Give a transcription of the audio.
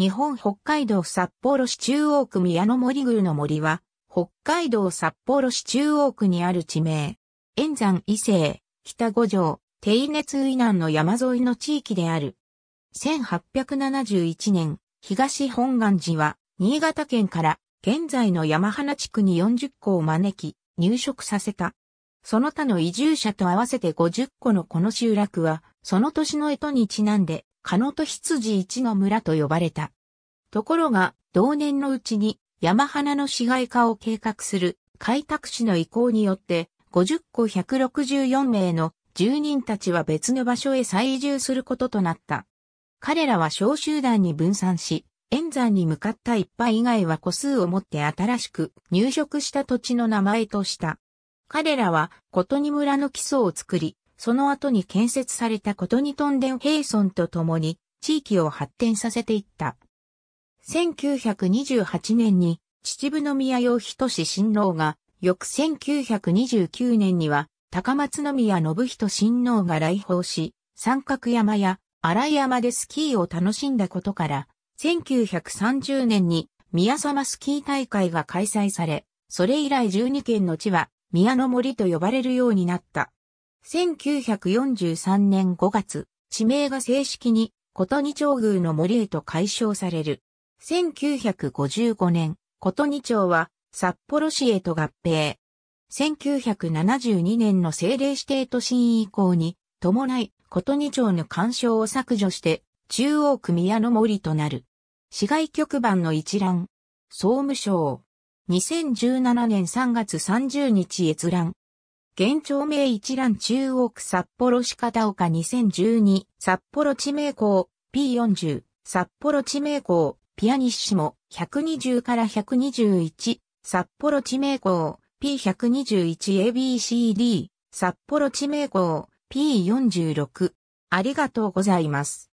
日本北海道札幌市中央区宮の森宮の森は、北海道札幌市中央区にある地名。円山伊勢、北五条、低熱以南の山沿いの地域である。1871年、東本願寺は、新潟県から現在の山花地区に40戸を招き、入植させた。その他の移住者と合わせて50個のこの集落は、その年の干支にちなんで、ノと羊一の村と呼ばれた。ところが、同年のうちに山花の市街化を計画する開拓士の意向によって、50個164名の住人たちは別の場所へ再移住することとなった。彼らは小集団に分散し、円山に向かった一派以外は個数をもって新しく入植した土地の名前とした。彼らは、琴に村の基礎を作り、その後に建設されたことにトンデンヘと共に地域を発展させていった。1928年に秩父宮洋人氏新郎が、翌1929年には高松宮信人新郎が来訪し、三角山や荒井山でスキーを楽しんだことから、1930年に宮様スキー大会が開催され、それ以来12県の地は宮の森と呼ばれるようになった。1943年5月、地名が正式に琴二町宮の森へと解消される。1955年、琴二町は札幌市へと合併。1972年の政令指定都心以降に、伴い、琴二町の干渉を削除して、中央組屋の森となる。市外局番の一覧。総務省。2017年3月30日閲覧。現町名一覧中央区札幌市片岡2012札幌地名校 P40 札幌地名校ピアニッシモ120から121札幌地名校 P121ABCD 札幌地名校 P46 ありがとうございます。